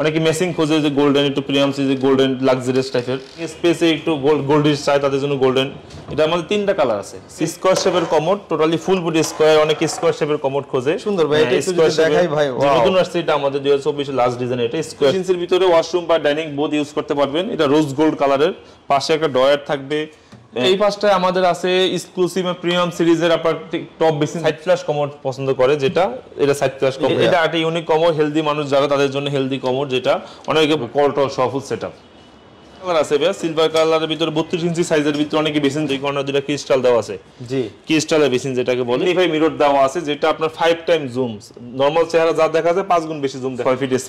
অনেকে মেসিং খোঁজে যে গোল্ডেন একটু প্রিমিয়াম যে গোল্ডেন লাক্সারিয়াস টাইপের স্পেসে একটু গোল্ড গোল্ডিশ চাই তাদের জন্য গোল্ডেন এটা আমাদের তিনটা কালার আছে স্কোয়ার শেপের commode totally full body square অনেকে স্কোয়ার শেপের কমোড খোঁজে সুন্দর ভাই এটা হ্যাঁ, একটু দেখাই ভাই ওয়াও নতুন আসছে এটা আমাদের 2024 লাস্ট ডিজাইন এটা স্কোয়ার ইঞ্চের ভিতরে ওয়াশরুম বা ডাইনিং বোথ ইউজ করতে পারবেন এটা রোজ গোল্ড কালারের পাশে একটা ডয়ার থাকবে এই হ্যাঁ। পাঁচটায় আমাদের আছে এক্সক্লুসিভ প্রিমিয়াম সিরিজের আপনার টপ বেশি সাইড ফ্ল্যাশ কমোড পছন্দ করে যেটা এটা সাইড ফ্ল্যাশ কমোড এটা হ্যাঁ। একটা ইউনিক কমোড হেলদি মানুষ যারা তাদের জন্য হেলদি কমোড যেটা অনেকে কলটল সফল সেটআপ ভিতরে দেওয়া আছে যেটা দেখা ভিতরে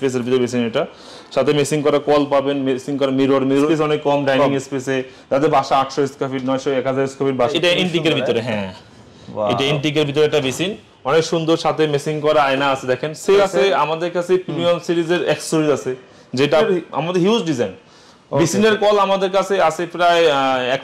হ্যাঁ এটা ভিতরে একটা বেসিন অনেক সুন্দর সাথে মেসিং করা আয়না আছে দেখেন সে আছে আমাদের কাছে প্রিমিয়াম সিরিজের আছে যেটা আমাদের হিউজ ডিজাইন বিসিনের কল আমাদের কাছে আছে প্রায়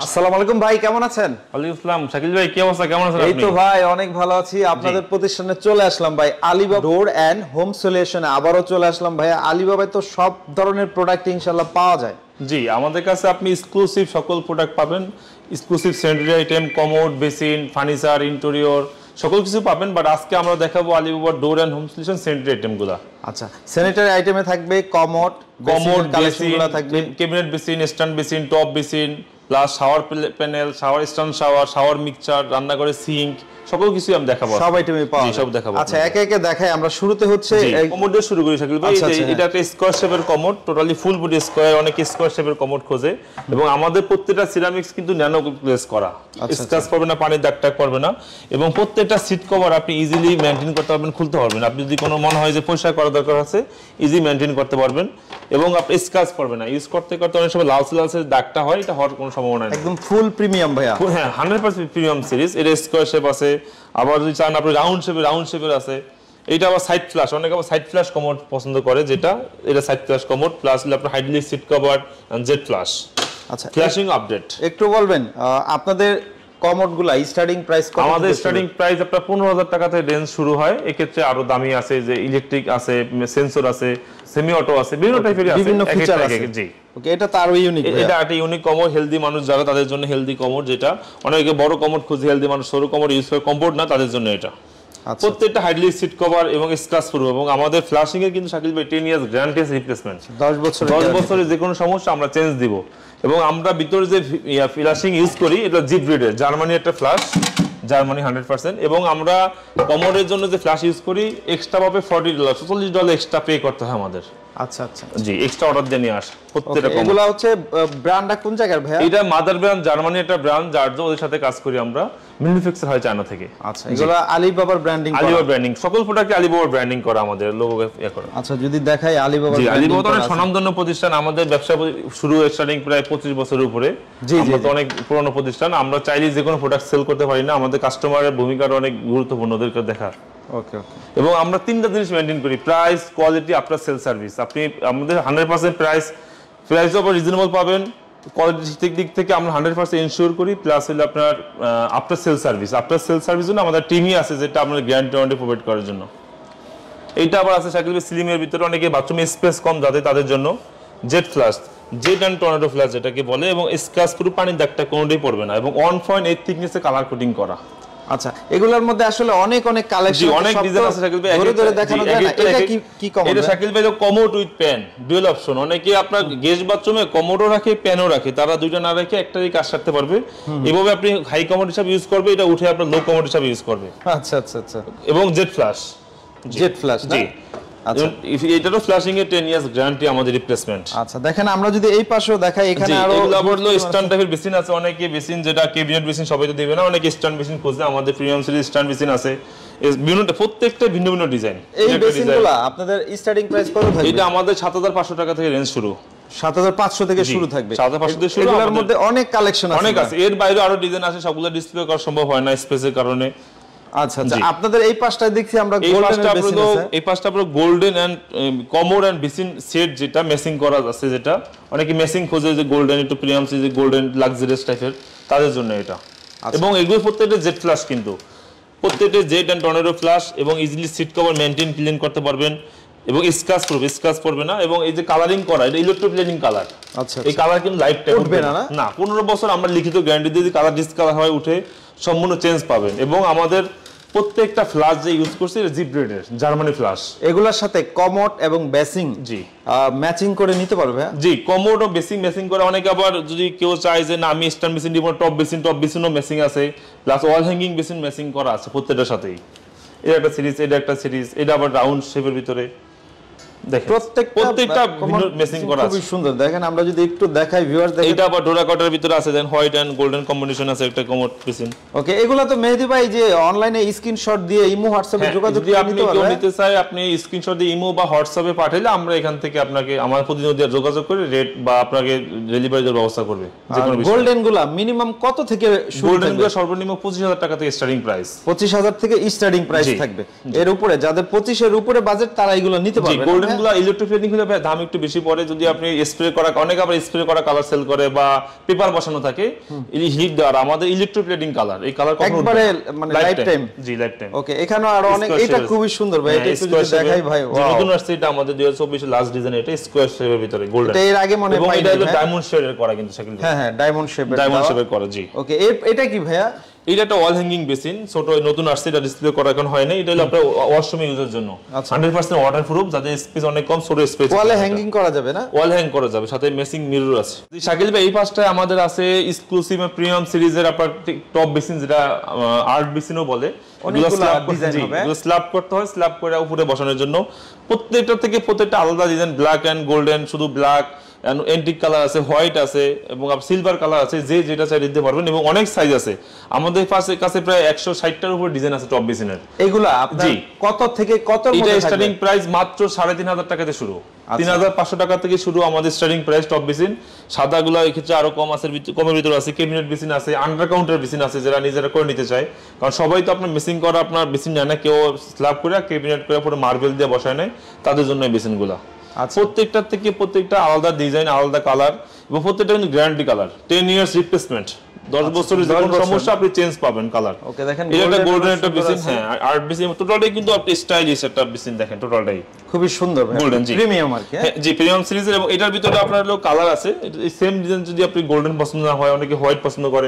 আসসালামু আলাইকুম ভাই কেমন আছেন ওয়ালাইকুম আসসালাম শাকিল ভাই কি অবস্থা কেমন আছেন এই তো ভাই অনেক ভালো আছি আপনাদের প্রতিষ্ঠানে চলে আসলাম ভাই আলিবাবা ডোর এন্ড হোম সলিউশনে আবারও চলে আসলাম ভাই আলিবাবায় তো সব ধরনের প্রোডাক্ট ইনশাআল্লাহ পাওয়া যায় জি আমাদের কাছে আপনি এক্সক্লুসিভ সকল প্রোডাক্ট পাবেন exclusive sanitary item commode basin furniture interior সকল কিছু পাবেন বাট আজকে আমরা দেখাবো Alibaba door and home solution sanitary আইটেমগুলো আচ্ছা স্যানিটারি আইটেমে থাকবে commode commode cabinet basin stand basin top basin plus shower panel shower stand shower shower sink সকল আমি দেখাবো সব আইটেমই পাওয়া সব দেখাবো আচ্ছা একে একে দেখাই আমরা শুরুতে হচ্ছে কমোড দিয়ে শুরু করি শাকিল ভাই এটা একটা স্কয়ার শেপের commode totally full body square অনেক স্কয়ার শেপের কমোড খোঁজে এবং আমাদের প্রত্যেকটা সিরামিক্স কিন্তু ন্যানো গ্লেজ করা স্ক্র্যাচ আচ্ছা, আচ্ছা। না পানির দাগ টাগ করবে না এবং প্রত্যেকটা সিট কভার আপনি ইজিলি মেনটেন করতে পারবেন খুলতে পারবেন আপনি যদি কোনো মনে হয় যে পয়সা করা দরকার আছে ইজি মেনটেন করতে পারবেন এবং আপনি স্ক্র্যাচ পড়বে না ইউজ করতে করতে অনেক সময় লালসে লালসে দাগটা হয় এটা হওয়ার কোনো সম্ভাবনা নেই একদম ফুল প্রিমিয়াম ভাইয়া হ্যাঁ হান্ড্রেড পার্সেন্ট প্রিমিয়াম সিরিজ এটা স্কোয়ার শেপ আছে আবার যদি চান আপনি রাউন্ড শেপে রাউন্ড শেপের আছে এটা আবার সাইড ফ্ল্যাশ অনেকে আবার সাইড ফ্ল্যাশ কমোড পছন্দ করে যেটা এটা সাইড ফ্ল্যাশ কমোড প্লাস আপনার hydraulic seat cover jet flush আচ্ছা ফ্ল্যাশিং আপডেট একটু বলবেন আপনাদের স্টার্টিং প্রাইস আমাদের স্টার্টিং প্রাইস আপনার টাকা থেকে রেঞ্জ শুরু হয় আরো দামি আছে যে ইলেকট্রিক আছে সেন্সর আছে সেমি অটো আছে বিভিন্ন টাইপের আছে বিভিন্ন ফিচার আছে জি ওকে এটা ইউনিক এটা একটা ইউনিক কমোড হেলদি মানুষ যারা তাদের জন্য হেলদি কমোড যেটা অনেকে বড় কমোড খুঁজে হেলদি মানুষ সরু কমোড ইউজ করে কমফোর্ট না তাদের জন্য এটা আচ্ছা। প্রত্যেকটা হাইড্রোলিক সিট কভার এবং স্ক্রাচ প্রুফ এবং আমাদের ফ্ল্যাশিং এর কিন্তু সাকিল ভাই 10 ইয়ার্স গ্যারান্টি আছে রিপ্লেসমেন্ট 10 বছরের 10 বছরের যে কোনো সমস্যা আমরা চেঞ্জ দিব এবং আমরা ভিতরে যে ফ্লাশিং ইউজ করি এটা জিপ ব্রিডের জার্মানি একটা ফ্ল্যাশ জার্মানি হান্ড্রেড পার্সেন্ট এবং আমরা কমরের জন্য যে ফ্ল্যাশ ইউজ করি এক্সট্রাভাবে forty dollar 40 dollar extra pay করতে হয় আমাদের আচ্ছা, আচ্ছা। আমরা আচ্ছা, আমাদের ইয়ে প্রতিষ্ঠান আমাদের ব্যবসা শুরু প্রায় পঁচিশ বছরের উপরে জি অনেক পুরনো প্রতিষ্ঠান আমরা চাইলে যে কোনো প্রোডাক্ট সেল করতে পারি না আমাদের কাস্টমারের ভূমিকাটা অনেক গুরুত্বপূর্ণ ওদেরকে দেখা এবং আমরা তিনটা জিনিস মেনটেন করি প্রাইস কোয়ালিটি আপনার সেল সার্ভিস আপনি আমাদের হান্ড্রেড পার্সেন্ট প্রাইস প্রাইস ওপর রিজনেবল পাবেন কোয়ালিটির দিক থেকে আমরা হান্ড্রেড পার্সেন্ট ইনশিওর করি প্লাস হলে আপনার after sale service after sale service জন্য আমাদের টিমই আছে যেটা আপনার গ্র্যান্ড ওয়ারেন্টি প্রোভাইড করার জন্য এইটা আবার আছে সাইকেল সিলিমের ভিতরে অনেকে বাথরুমে স্পেস কম যাতে তাদের জন্য jet flush jet and tornado flush যেটাকে বলে এবং স্ক্রাচ পুরো পানির দাগটা কোনোটাই পড়বে না এবং ওয়ান পয়েন্ট এইট থিকনেসে কালার কোটিং করা আচ্ছা এগুলোর মধ্যে আসলে অনেক অনেক কালেকশন অনেক ডিজাইন আছে শাকিল ভাই ধরে দেখানো যায় না এটা কি কি কমন এটা শাকিল ভাই commode with pan dual option অনেকে আপনার গেস্ট বাথরুমে কমোডও রাখে প্যানও রাখে তারা দুইটা না রেখে একটাই কাজ করতে পারবে এভাবে আপনি হাই কমোড হিসাবে ইউজ করবে এটা উঠে আপনার লো কমোড হিসাবে ইউজ করবে আচ্ছা আচ্ছা আচ্ছা এবং জেট ফ্ল্যাশ জেট ফ্ল্যাশ জি আচ্ছা। এটারও ফ্ল্যাশিং এর 10 ইয়ার্স গ্যারান্টি আমাদের রিপ্লেসমেন্ট আচ্ছা দেখেন আমরা যদি এই পাশেও দেখাই এখানে আরো স্ট্যান্ড টাইপের বেসিন আছে অনেকে বেসিন যেটা ক্যাবিনেট বেসিন সবাই তো দিবে না অনেকে স্ট্যান্ড বেসিন খোঁজে আমাদের প্রিমিয়াম সিরিজ স্ট্যান্ড বেসিন আছে টাকা থেকে রেঞ্জ শুরু থেকে শুরু থাকবে শুরু মধ্যে অনেক কালেকশন আছে অনেক এর বাইরে আরো ডিজাইন আছে সবগুলো ডিসপ্লে করা সম্ভব হয় না স্পেসের কারণে আচ্ছা, আচ্ছা, আপনাদের এই পাঁচটা দেখছি আমরা এই পাঁচটা পুরো গোল্ডেন বেসিন সেট যেটা মেসিং করা আছে যেটা অনেকে মেসিং খোঁজে যে গোল্ডেন একটু প্রিমিয়াম যে গোল্ডেন লাক্সারিয়াস টাইপের তাদের জন্য এটা আচ্ছা। এবং এগুলো প্রত্যেকটা জেট ফ্লাশ কিন্তু প্রত্যেকটা জেট অ্যান্ড টর্নেডো ফ্লাশ এবং easily seat cover maintain clean করতে পারবেন এবং স্কাচ পড়বে স্ক্রাচ পড়বে না এবং এই যে কালারিং করা এটা ইলেকট্রোপ্লেনিং কালার আচ্ছা এই কালার আচ্ছা। কিন্তু লাইফ টাইম উঠবে না না পনেরো বছর আমরা লিখিত গ্যারান্টি দিয়ে কালার ডিসকালার হয় উঠে সম্পূর্ণ চেঞ্জ পাবেন এবং আমাদের প্রত্যেকটা ফ্ল্যাশ যে ইউজ করছি এটা জিপ ব্রেডের জার্মানি ফ্ল্যাশ এগুলোর সাথে কমোড এবং বেসিং জি ম্যাচিং করে নিতে পারবে জি কমোড ও বেসিং ম্যাচিং করে অনেকে আবার যদি কেউ চায় যে না আমি স্টান মেশিন দিব টপ বেসিন টপ বেসিনও ম্যাচিং আছে plus wall hanging basin matching করা আছে প্রত্যেকটার সাথেই এটা একটা সিরিজ এটা একটা সিরিজ এটা আবার রাউন্ড শেপের ভিতরে গোল্ডেন কম্বিনেশন হ্যাঁ, যোগাযোগ করে রেট বা আপনাকে ডেলিভারি ব্যবস্থা করবে গোল্ডেন গুলা মিনিমাম কত থেকে গোল্ডেন গুলা সর্বনিম্ন হাজার টাকা থেকে স্টার্টিং প্রাইস পঁচিশ হাজার থেকে স্টার্টিং প্রাইস থাকবে এর উপরে যাদের 25 এর উপরে বাজেট তারা এগুলো নিতে পারবে আইটেমগুলো ইলেকট্রোফিটিং হলে দাম একটু বেশি পড়ে যদি আপনি স্প্রে করা অনেক আবার স্প্রে করা কালার সেল করে বা পেপার বসানো থাকে হিট দেওয়ার আমাদের ইলেকট্রোপ্লেটিং কালার এই কালার একবারে মানে লাইফ টাইম জি লাইফ টাইম ওকে এখানে আরো অনেক এটা খুবই সুন্দর ভাই এটা হ্যাঁ, একটু দেখাই ভাই নতুন আসছে এটা আমাদের 2024 লাস্ট ডিজাইন এটা স্কয়ার শেপের ভিতরে গোল্ডেন এটা এর আগে মনে হয় এটা হলো ডায়মন্ড হ্যাঁ। শেপের করা কিন্তু শাকিল হ্যাঁ হ্যাঁ ডায়মন্ড শেপের ডায়মন্ড শেপের করা জি ওকে এটা কি ভাইয়া এটা একটা ওয়াল হ্যাঙ্গিং বেসিন ছোট নতুন আসছে এটা ডিসপ্লে করা এখন হয় না এটা হলো আপনার ওয়াশরুম ইউজের জন্য 100% ওয়াটার প্রুফ যাতে স্পেস অনেক কম ছোট স্পেস ওয়ালে হ্যাঙ্গিং করা যাবে না ওয়াল হ্যাং করা যাবে সাথে মেসিং মিরর আছে শাকিল ভাই এই পাঁচটায় আমাদের আছে এক্সক্লুসিভ প্রিমিয়াম সিরিজের আপনার টপ বেসিন যেটা আর্ট বেসিনও বলে স্ল্যাব করতে হয় স্ল্যাব করে উপরে বসানোর জন্য প্রত্যেকটা থেকে প্রত্যেকটা আলাদা ডিজাইন ব্ল্যাক এন্ড গোল্ডেন শুধু ব্ল্যাক অ্যান্টিক কালার আছে হোয়াইট আছে এবং সিলভার কালার আছে যে যেটা চাই দিতে পারবেন এবং অনেক সাইজ আছে আমাদের পাশে কাছে প্রায় একশো ষাটটার উপর ডিজাইন আছে টপ বিসিনের এগুলা জি কত থেকে কত স্টার্টিং প্রাইস মাত্র সাড়ে তিন হাজার টাকাতে শুরু আচ্ছা। তিন হাজার পাঁচশো টাকা থেকে শুরু আমাদের স্টার্টিং প্রাইস টপ বিসিন সাদাগুলো এক্ষেত্রে আরো কম আছে কমের ভিতরে আছে কেবিনেট বিসিন আছে আন্ডার কাউন্টার বিসিন আছে যারা নিজেরা করে নিতে চায় কারণ সবাই তো আপনার মেশিন করা আপনার মেশিন জানে কেউ স্ল্যাব করে কেবিনেট করে পুরো মার্বেল দিয়ে বসায় নেয় তাদের জন্য মেশিনগুলো আচ্ছা। প্রত্যেকটার থেকে প্রত্যেকটা আলাদা ডিজাইন আলাদা কালার এবং প্রত্যেকটা কিন্তু guarantee colour ten years replacement 10 আচ্ছা, বছরের যে সমস্যা আপনি চেঞ্জ পাবেন কালার ওকে দেখেন এটা গোল্ডেন একটা হ্যাঁ টোটালটাই কিন্তু আপনি স্টাইলিশ একটা দেখেন টোটালটাই সুন্দর গোল্ডেন জি প্রিমিয়াম আর কি হ্যাঁ? হ্যাঁ, জি প্রিমিয়াম সিরিজের এবং এটার ভিতরে আপনার কালার আছে সেম ডিজাইন যদি আপনি গোল্ডেন পছন্দ না হয় অনেকে হোয়াইট পছন্দ করে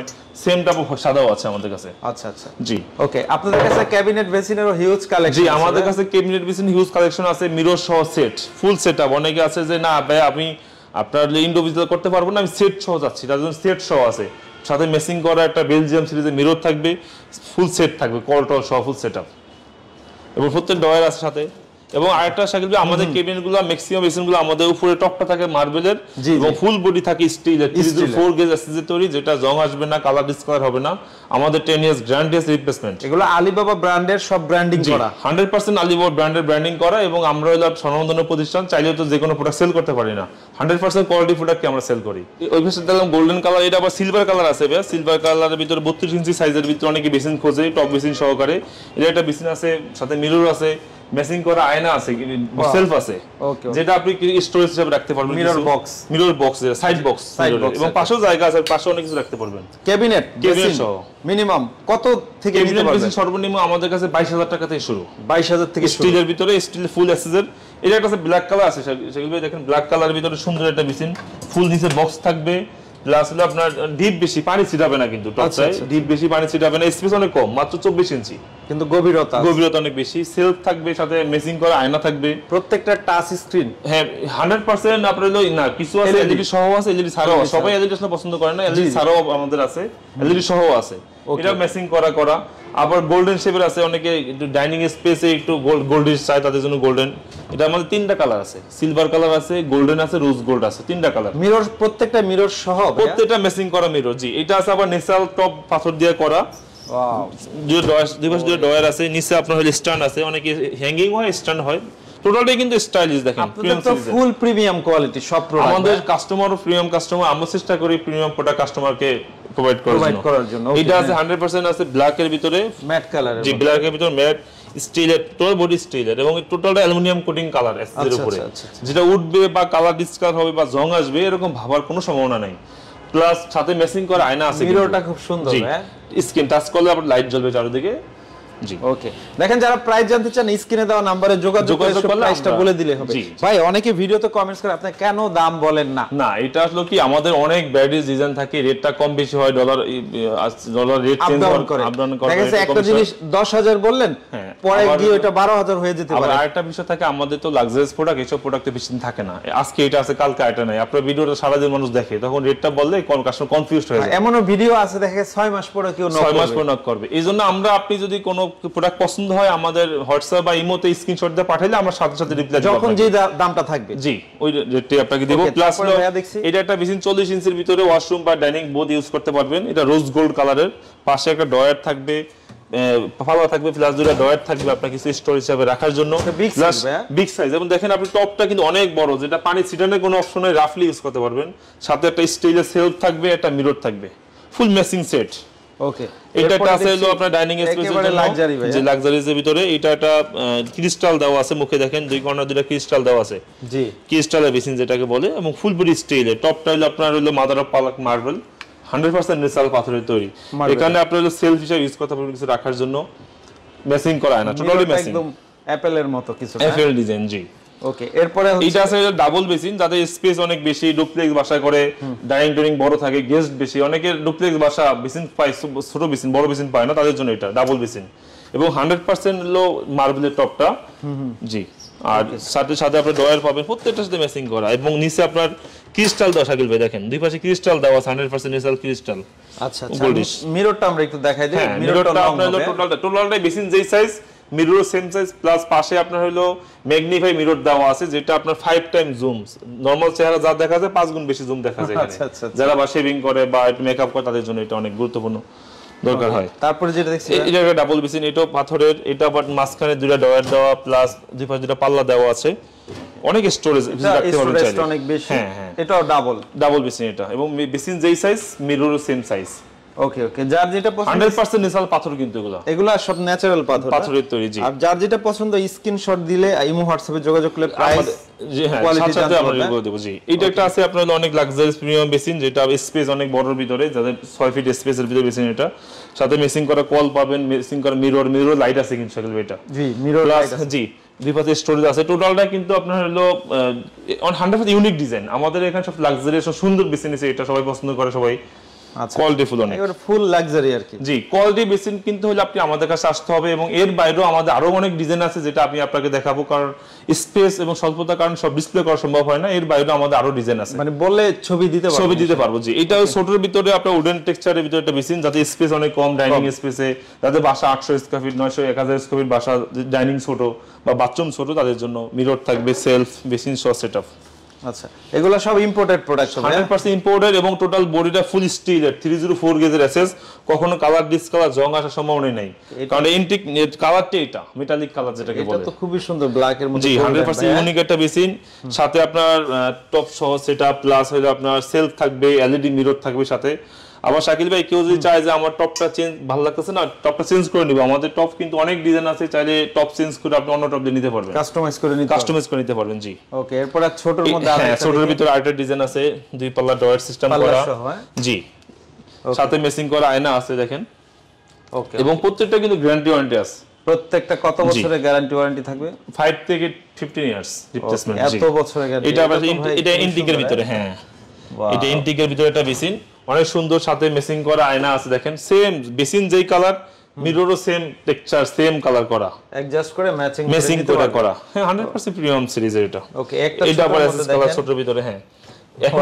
সাদাও আছে আমাদের কাছে আচ্ছা আচ্ছা জি ওকে আপনাদের কাছে ক্যাবিনেট বেসিনেরও হিউজ কালেকশন জি আমাদের হ্যাঁ? কাছে ক্যাবিনেট বেসিন হিউজ কালেকশন আছে মিরর সহ সেট ফুল সেটআপ অনেকে আছে যে না ভাই আমি আপনার ইন্ডিভিজুয়াল করতে পারবো না আমি সেট সহ যাচ্ছি তার জন্য সেট সহ আছে সাথে মেসিং করা একটা বেলজিয়াম সিরিজের মিরর থাকবে ফুল সেট থাকবে কল টল সহ ফুল সেট আপ এবং প্রত্যেক ডয়ের আছে সাথে এবং আরেকটা সাইকেল আমাদের গুলো ম্যাক্সিমাম গুলো আমাদের উপরে টপটা থাকে মার্বেলের এবং ফুল বডি থাকে স্টিলের ফোর গেজ অ্যাসেসরি তৈরি যেটা জং আসবে না কালার ডিসকালার হবে না আমাদের টেন ইয়ার্স গ্র্যান্ডেস রিপ্লেসমেন্ট এগুলো আলিবাবা ব্র্যান্ডের সব ব্র্যান্ডিং করা হান্ড্রেড পার্সেন্ট আলিবাবা ব্র্যান্ডের ব্র্যান্ডিং করা এবং আমরা হলো স্বনামধন্য প্রতিষ্ঠান চাইলেও তো যে কোনো প্রোডাক্ট সেল করতে পারি না হান্ড্রেড পার্সেন্ট কোয়ালিটি প্রোডাক্ট আমরা সেল করি ওই ভেসে দেখলাম গোল্ডেন কালার এটা আবার সিলভার কালার আছে ভাইয়া সিলভার কালারের ভিতরে বত্রিশ ইঞ্চি সাইজের ভিতরে অনেকে বেসিন খোঁজে টপ বেসিন সহকারে এটা একটা বেসিন আছে সাথে মিরর আছে মেসিং করা আয়না আছে সেলফ আছে যেটা আপনি স্টোরেজ হিসেবে রাখতে পারবেন mirror box mirror box side box side box এবং পাশে জায়গা আছে পাশে অনেক কিছু রাখতে পারবেন ক্যাবিনেট ক্যাবিনেট সহ মিনিমাম কত থেকে ক্যাবিনেট বেসিন সর্বনিম্ন আমাদের কাছে 22000 টাকা থেকে শুরু 22000 থেকে স্টিলের ভিতরে স্টিল ফুল অ্যাসেসের এটা একটা ব্ল্যাক কালার আছে সেগুলো দেখেন ব্ল্যাক কালার ভিতরে সুন্দর একটা মেশিন ফুল নিচে বক্স থাকবে প্লাস হলো আপনার ডিপ বেশি পানি ছিটাবে না কিন্তু ডিপ আচ্ছা, আচ্ছা। বেশি পানি ছিটাবে না স্পেস অনেক কম মাত্র চব্বিশ ইঞ্চি কিন্তু গভীরতা গভীরতা অনেক বেশি সেলফ থাকবে সাথে মেসিং করা আয়না থাকবে প্রত্যেকটা টাচ স্ক্রিন হ্যাঁ হান্ড্রেড পার্সেন্ট আপনার না কিছু আছে এলইডি সহ আছে এলইডি ছাড়াও সবাই এলইডি পছন্দ করে না এলইডি ছাড়াও আমাদের আছে এলইডি সহ আছে এটা ম্যাচিং করা করা আবার গোল্ডেন শেপের আছে অনেকে একটু ডাইনিং স্পেসে একটু গোল্ড গোল্ডিশ চাই তাদের জন্য গোল্ডেন এটা আমাদের তিনটা কালার আছে সিলভার কালার আছে গোল্ডেন আছে রোজ গোল্ড আছে তিনটা কালার মিরর প্রত্যেকটা মিরর সহ হ্যাঁ? প্রত্যেকটা ম্যাচিং করা মিরর জি এটা আছে আবার নেসাল টপ পাথর দিয়ে করা আমরা হ্যাঁ? চেষ্টা করি প্রিমিয়াম প্রোডাক্ট কাস্টমারকে প্রোভাইড করার জন্য এটা আছে 100% আছে ব্ল্যাক এর ভিতরে ম্যাট কালার জি ব্ল্যাক এর ভিতরে ম্যাট স্টিলের টোটাল বডি স্টিলের এবং টোটালটা অ্যালুমিনিয়াম কোটিং কালার এর আচ্ছা, উপরে আচ্ছা, আচ্ছা, যেটা উঠবে বা কালার ডিসকালার হবে বা জং আসবে এরকম ভাবার কোনো সম্ভাবনা নাই প্লাস সাথে মেসিং করা আয়না আছে মিররটা খুব সুন্দর হ্যাঁ স্ক্রিন টাচ করলে আপনার লাইট জ্বলবে চারিদিকে জি দেখেন যারা প্রাইস জানতে চান স্ক্রিনে দেওয়া যোগাযোগ করে প্রাইসটা বলে দিলে হবে ভাই অনেকে ভিডিওতে কমেন্টস করে আপনি কেন দাম বলেন না না এটা আসলে কি আমাদের অনেক থাকে রেটটা কম বেশি হয় ডলার ডলার রেট চেঞ্জ করে আপডাউন করে একটা জিনিস 10000 বললেন হ্যাঁ, পরে গিয়ে 12000 হয়ে যেতে পারে আর একটা বিষয় থাকে আমাদের তো লাক্সারিয়াস প্রোডাক্ট এইসব প্রোডাক্টে বেশি থাকে না আজকে এটা আছে কালকে এটা নাই আপনার ভিডিওটা সারা দিন মানুষ দেখে তখন রেটটা বললে কোন কাস্টমার কনফিউজড হয়ে হ্যাঁ, যায় এমনও ভিডিও আছে দেখে 6 মাস পরে কেউ 6 মাস পরে নক করবে এইজন্য আমরা আপনি যদি কোনো প্রোডাক্ট পছন্দ হয় আমাদের হোয়াটসঅ্যাপ বা ইমোতে স্ক্রিনশট দিয়ে পাঠাইলে আমরা সাথে সাথে রিপ্লাই যখন যে দামটা থাকবে জি ওই রেটটি আপনাকে দেব প্লাস এটা একটা মেশিন 40 ইঞ্চির ভিতরে ওয়াশরুম বা ডাইনিং বোথ ইউজ করতে পারবেন এটা রোজ গোল্ড কালারের পাশে একটা ডয়ার থাকবে ফালা থাকবে প্লাস দুটো ডয়ার থাকবে আপনার কিছু স্টোর হিসাবে রাখার জন্য বিগ সাইজ এবং দেখেন আপনি টপটা কিন্তু অনেক বড় যেটা পানি ছিটানোর কোনো অপশনে রাফলি ইউজ করতে পারবেন সাথে একটা স্টিলের সেলফ থাকবে একটা মিরর থাকবে ফুল মেসিং সেট ওকে এটা টাচ হলো আপনার ডাইনিং স্পেসের হ্যাঁ। যে ভিতরে এটা একটা ক্রিস্টাল দেওয়া আছে মুখে দেখেন দুই কর্নার দুটো ক্রিস্টাল দেওয়া আছে জি বেসিন যেটাকে বলে এবং ফুল বডি টপ টাইল আপনার হলো mother of pearl marble 100% natural পাথরের তৈরি এখানে আপনার হলো সেলফ হিসাবে ইউজ করতে পারবেন কিছু রাখার জন্য মেসিং করা হয় না টোটালি মেসিং একদম অ্যাপেলের মতো কিছু অ্যাপেল ডিজাইন জি ওকে এরপরে এটা আছে ডাবল বেসিন যাদের স্পেস অনেক বেশি ডুপ্লেক্স বাসা করে ডাইনিং টোরিং বড় থাকে গেস্ট বেশি অনেকের ডুপ্লেক্স বাসা বেসিন পায় ছোট বেসিন বড় বেসিন পায় না তাদের জন্য এটা ডাবল বেসিন এবং হান্ড্রেড পার্সেন্ট মার্বেলের টপটা জি আর সাথে সাথে আপনার ডয়ার পাবেন প্রত্যেকটার সাথে ম্যাচিং করা এবং নিচে আপনার ক্রিস্টাল দেওয়া থাকবে দেখেন দুই পাশে ক্রিস্টাল দেওয়া আছে হান্ড্রেড পার্সেন্ট ন্যাচারাল ক্রিস্টাল আচ্ছা, আচ্ছা। মিররটা আমরা একটু দেখাই দিই মিররটা হ্যাঁ, আপনার টোটালটা টোটালটাই বেসিন যেই সাইজ মিররও সেম সাইজ প্লাস পাশে আপনার হলো ম্যাগনিফাই মিরর দেওয়া আছে যেটা আপনার ফাইভ টাইম জুম নর্মাল চেহারা যা দেখা যায় পাঁচ গুণ বেশি জুম দেখা যায় আচ্ছা, আচ্ছা, আচ্ছা। যারা বা শেভিং করে বা মেকআপ করে তাদের জন্য এটা অনেক গুরুত্বপূর্ণ দরকার হয় তারপরে যেটা দেখছি এটা একটা ডাবল বিসিন এটাও পাথরের এটা বাট মাঝখানে দুটো ডয়ার দেওয়া প্লাস দুই পাশে দুটো পাল্লা দেওয়া আছে অনেক স্টোরেজ রাখতে পারবেন চাইলে অনেক বেশি এটা ডাবল ডাবল বেসিন এটা এবং বেসিন যেই সাইজ মিররও সেম সাইজ ওকে ওকে যার যেটা পছন্দ 100% পাথর কিন্তু এগুলো এগুলো সব ন্যাচারাল পাথর হ্যাঁ? পাথরের তৈরি জি আর যার যেটা পছন্দ স্ক্রিনশট দিলে ইমো হোয়াটসঅ্যাপে যোগাযোগ করলে প্রাইস জি হ্যাঁ সাথে আমরা দেব জি এটা একটা আছে আপনাদের অনেক লাক্সারিয়াস প্রিমিয়াম বেসিন যেটা স্পেস অনেক বড়র ভিতরে যাদের 6 ফিট স্পেসের ভিতরে বেসিন এটা সাথে মেসিং করা কল পাবেন মেসিং করা মিরর মিরর লাইট আছে কিন্তু এটা জি মিরর লাইট আছে জি স্টোরেজ আছে টোটালটা কিন্তু আপনার হলো অন হান্ড্রেড ইউনিক ডিজাইন আমাদের এখানে সব লাক্সারিয়াস সুন্দর বেসিন আছে এটা সবাই পছন্দ করে সবাই কোয়ালিটি ফুল অনেক ফুল লাক্সারি আর কি জি কোয়ালিটি বেসিন হলে আপনি আমাদের কাছে আসতে হবে এবং এর বাইরেও আমাদের আরো অনেক ডিজাইন আছে যেটা আমি আপনাকে দেখাবো কারণ স্পেস এবং স্বল্পতার সব ডিসপ্লে করা সম্ভব হয় না এর বাইরেও আমাদের আরো ডিজাইন আছে মানে বলে ছবি দিতে পারবো ছবি দিতে পারবো জি এটা ছোটর ভিতরে আপনার উডেন টেক্সচারের ভিতরে একটা বেসিন যাতে স্পেস অনেক কম ডাইনিং স্পেসে যাতে বাসা আটশো স্কোয়ার ফিট নয়শো এক হাজার স্কোয়ার ফিট বাসা ডাইনিং ছোট বা বাথরুম ছোট তাদের জন্য মিরর থাকবে সেলফ বেসিন সেট আপ আচ্ছা এগুলো সব ইম্পোর্টেড প্রোডাক্ট 100% ইম্পোর্টেড এবং টোটাল বডিটা ফুল স্টিলের 304 গেজের এসএস কখনো কালার ডিসকালার জং আসার সম্ভাবনা নেই কারণ এন্টিক কালারটা এটা মেটালিক কালার যেটাকে বলে এটা তো খুবই সুন্দর ব্ল্যাক এর মধ্যে জি 100% ইউনিক হ্যাঁ? একটা বেসিন সাথে আপনার টপ সহ সেটআপ প্লাস হলো আপনার সেলফ থাকবে এলইডি মিরর থাকবে সাথে আবার শাকিল ভাই কেউ যদি চায় যে আমার টপটা চেঞ্জ ভালো লাগতেছে না টপটা চেঞ্জ করে নিব আমাদের টপ কিন্তু অনেক ডিজাইন আছে চাইলে টপ চেঞ্জ করে আপনি অন্য টপ দিয়ে নিতে পারবেন কাস্টমাইজ করে নিতে কাস্টমাইজ করে নিতে পারবেন জি ওকে এরপর আর ছোটর মধ্যে আছে হ্যাঁ ছোটর ভিতরে আরেকটা ডিজাইন আছে দুই পাল্লা ডয়ার সিস্টেম করা হ্যাঁ? জি সাথে মেসিং করা আয়না আছে দেখেন ওকে এবং প্রত্যেকটা কিন্তু গ্যারান্টি ওয়ারেন্টি আছে প্রত্যেকটা কত বছরের গ্যারান্টি ওয়ারেন্টি থাকবে 5 থেকে 15 ইয়ার্স রিপ্লেসমেন্ট এত বছরের গ্যারান্টি এটা এটা ইন্টিকের ভিতরে হ্যাঁ এটা ইন্টিকের ভিতরে একটা মেশিন অনেক সুন্দর সাথে মেসিং করা আয়না আছে দেখেন সেম বেসিন যেই কালার মিররও সেম টেক্সচার সেম কালার করা অ্যাডজাস্ট করে ম্যাচিং মেসিং করে করা হ্যাঁ 100% প্রিমিয়াম সিরিজ এটা ওকে একটা এটা পরে এসএস কালার ছোট ভিতরে হ্যাঁ এখন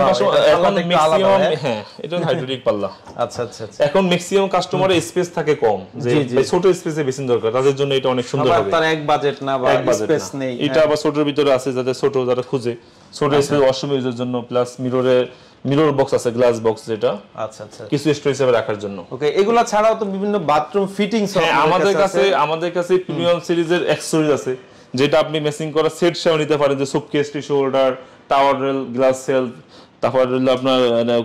এখন ম্যাক্সিমাম হ্যাঁ এটা হাইড্রোলিক পাল্লা আচ্ছা আচ্ছা আচ্ছা এখন ম্যাক্সিমাম কাস্টমারে স্পেস থাকে কম যে ছোট স্পেসে বেশি দরকার তাদের জন্য এটা অনেক সুন্দর হবে তার এক বাজেট না বা স্পেস নেই এটা হ্যাঁ। আবার ছোটর ভিতরে আছে যাদের ছোট যারা খুঁজে ছোট স্পেস আচ্ছা। অসুবিধার জন্য প্লাস মিররের মিরর বক্স আছে গ্লাস বক্স যেটা আচ্ছা আচ্ছা কিছু স্টোর হিসেবে রাখার জন্য ওকে এগুলা ছাড়াও তো বিভিন্ন বাথরুম হ্যাঁ, ফিটিংস আছে আমাদের কাছে আমাদের কাছে প্রিমিয়াম সিরিজের অ্যাকসেসরিজ আছে যেটা আপনি মেসিং করা সেট সেও নিতে পারেন যে সুপকেস টি শোল্ডার টাওয়ার রেল গ্লাস সেল তারপর হলো আপনার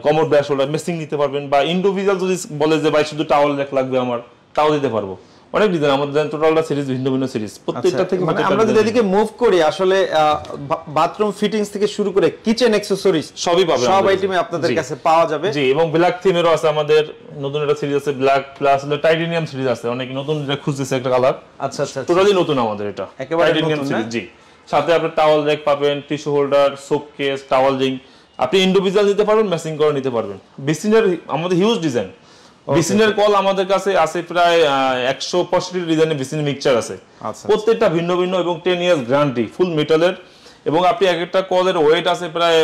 কমোড ব্যাশ হোল্ডার মেসিং নিতে পারবেন বা ইন্ডিভিজুয়াল যদি বলে যে ভাই শুধু টাওয়ার লাগবে আমার তাও দিতে পারবো অনেক ডিজাইন আমাদের জানেন টোটালটা সিরিজ ভিন্ন ভিন্ন সিরিজ প্রত্যেকটা আচ্ছা, থেকে মানে আমরা যদি এদিকে মুভ করি আসলে বাথরুম ফিটিংস থেকে শুরু করে কিচেন অ্যাকসেসরিজ সবই পাবেন সব আইটেমে আপনাদের কাছে পাওয়া যাবে জি এবং ব্ল্যাক থিমেরও আছে আমাদের নতুন একটা সিরিজ আছে ব্ল্যাক প্লাস হলো টাইটেনিয়াম সিরিজ আছে অনেক নতুন যেটা খুঁজতেছে একটা কালার আচ্ছা আচ্ছা টোটালি আচ্ছা। নতুন আমাদের এটা একেবারে টাইটানিয়াম সিরিজ জি সাথে আপনি টাওয়াল র্যাক পাবেন tissue holder soap case towel ring আপনি ইন্ডিভিজুয়াল নিতে পারবেন ম্যাচিং করে নিতে পারবেন বিসিনার আমাদের হিউজ ডিজাইন বিসিনের কল আমাদের কাছে আছে প্রায় একশো পঁয়ষট্টি ডিজাইনের বিসিন মিক্সচার আছে আচ্ছা। প্রত্যেকটা ভিন্ন ভিন্ন এবং টেন ইয়ার্স গ্যারান্টি ফুল মেটালের এবং আপনি এক একটা কলের ওয়েট আছে প্রায়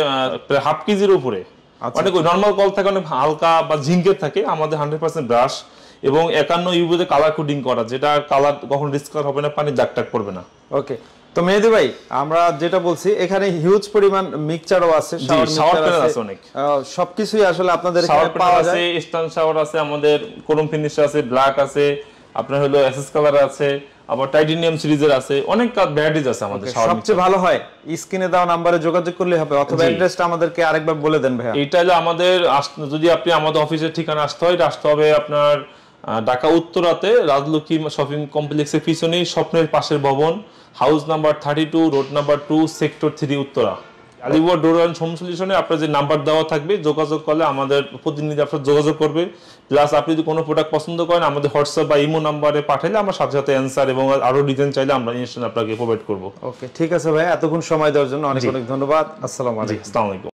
হাফ কেজির উপরে আচ্ছা। অনেক নর্মাল কল থাকে অনেক হালকা বা ঝিঙ্কের থাকে আমাদের হান্ড্রেড পার্সেন্ট ব্রাশ এবং একান্ন ইউবিতে কালার কোডিং করা যেটা কালার কখন ডিসকালার হবে না পানি দাগ টাক পড়বে না ওকে তো মেহেদি ভাই আমরা যেটা বলছি এখানে হিউজ পরিমাণ মিক্সচারও আছে সবকিছুই আসলে আপনাদের আছে আমাদের কোরম ফিনিশ আছে ব্ল্যাক আছে আপনার হলো এসএস কালার আছে আবার টাইটেনিয়াম সিরিজের আছে অনেক ভ্যারাইটিজ আছে আমাদের সবচেয়ে ভালো হয় স্ক্রিনে দেওয়া নাম্বারে যোগাযোগ করলে হবে অথবা অ্যাড্রেসটা আমাদেরকে আরেকবার বলে দেন ভাই এটা আমাদের যদি আপনি আমাদের অফিসের ঠিকানা আসতে হয় আসতে হবে আপনার ঢাকা উত্তরাতে রাজলক্ষ্মী শপিং কমপ্লেক্সের পিছনেই স্বপ্নের পাশের ভবন house number thirty two road number two sector three Uttara Alipur door and home সলিউশনে আপনার যে নাম্বার দেওয়া থাকবে যোগাযোগ করলে আমাদের প্রতিনিধি আপনার যোগাযোগ করবে প্লাস আপনি যদি কোনো প্রোডাক্ট পছন্দ করেন আমাদের হোয়াটসঅ্যাপ বা ইমো নাম্বারে পাঠালে আমরা সাথে সাথে অ্যান্সার এবং আরও ডিজাইন চাইলে আমরা ইনস্ট্যান্ট আপনাকে প্রোভাইড করবো ওকে ঠিক আছে ভাই এতক্ষণ সময় দেওয়ার জন্য অনেক অনেক ধন্যবাদ আসসালামু আলাইকুম আসসালামু আলাইকুম